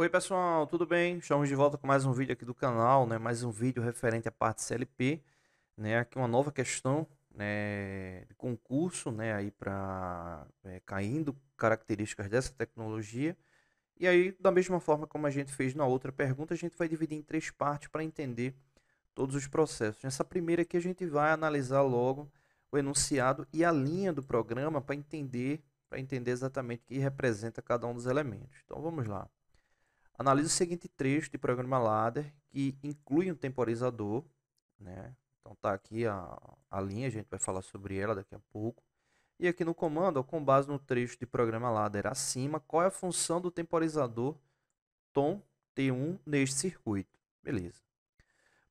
Oi pessoal, tudo bem? Estamos de volta com mais um vídeo aqui do canal, né? mais um vídeo referente à parte CLP, né? aqui uma nova questão né? de concurso né? aí para é, caindo características dessa tecnologia. E aí, da mesma forma como a gente fez na outra pergunta, a gente vai dividir em três partes para entender todos os processos. Nessa primeira aqui a gente vai analisar logo o enunciado e a linha do programa para entender, para entender exatamente o que representa cada um dos elementos. Então vamos lá. Analise o seguinte trecho de programa ladder que inclui um temporizador, né? Então tá aqui a, a linha, a gente vai falar sobre ela daqui a pouco. E aqui no comando, com base no trecho de programa ladder acima, qual é a função do temporizador tom T1 neste circuito? Beleza.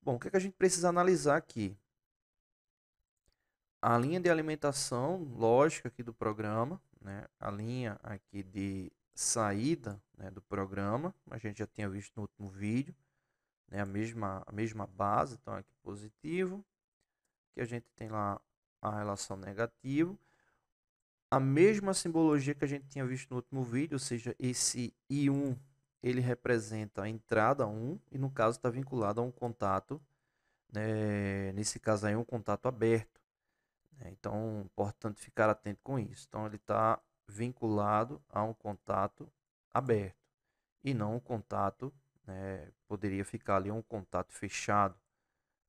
Bom, o que, é que a gente precisa analisar aqui? A linha de alimentação lógica aqui do programa, né? a linha aqui de saída né, do programa. A gente já tinha visto no último vídeo né, a, mesma, a mesma base, então aqui positivo. Que a gente tem lá a relação negativo. A mesma simbologia que a gente tinha visto no último vídeo, ou seja, esse I1 ele representa a entrada 1 e no caso está vinculado a um contato, né, nesse caso aí um contato aberto. Né, então, importante ficar atento com isso. Então, ele está vinculado a um contato aberto e não um contato, né, poderia ficar ali um contato fechado.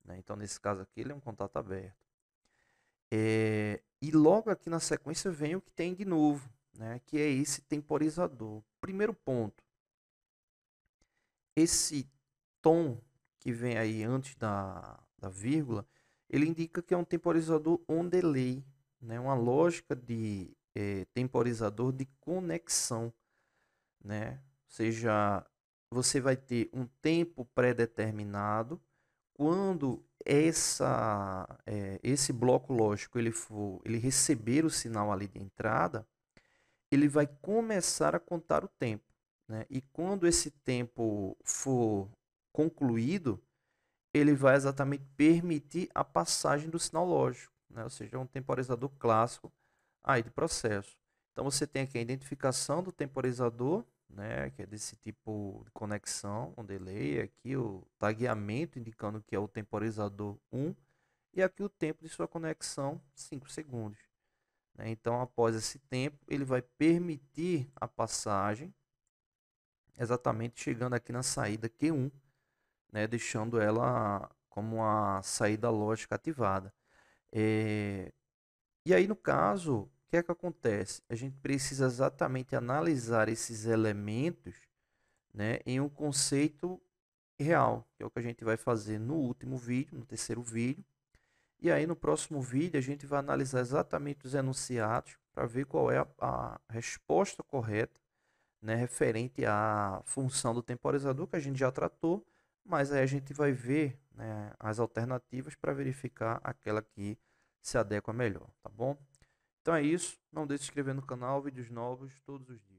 Né? Então, nesse caso aqui, ele é um contato aberto. É, e logo aqui na sequência vem o que tem de novo, né, que é esse temporizador. Primeiro ponto, esse tom que vem aí antes da, da vírgula, ele indica que é um temporizador on delay, né, uma lógica de é, temporizador de conexão né? Ou seja, você vai ter um tempo pré-determinado quando essa, é, esse bloco lógico ele for, ele receber o sinal ali de entrada, ele vai começar a contar o tempo, né? E quando esse tempo for concluído, ele vai exatamente permitir a passagem do sinal lógico, né? Ou seja, é um temporizador clássico aí de processo. Então você tem aqui a identificação do temporizador, né, que é desse tipo de conexão, um delay, aqui o tagueamento indicando que é o temporizador 1 e aqui o tempo de sua conexão 5 segundos. Né? Então após esse tempo ele vai permitir a passagem exatamente chegando aqui na saída Q1, né, deixando ela como uma saída lógica ativada. É... E aí, no caso, que é que acontece? A gente precisa exatamente analisar esses elementos né, em um conceito real, que é o que a gente vai fazer no último vídeo, no terceiro vídeo. E aí no próximo vídeo a gente vai analisar exatamente os enunciados para ver qual é a, a resposta correta né, referente à função do temporizador que a gente já tratou, mas aí a gente vai ver né, as alternativas para verificar aquela que se adequa melhor, tá bom? Então é isso. Não deixe de se inscrever no canal, vídeos novos todos os dias.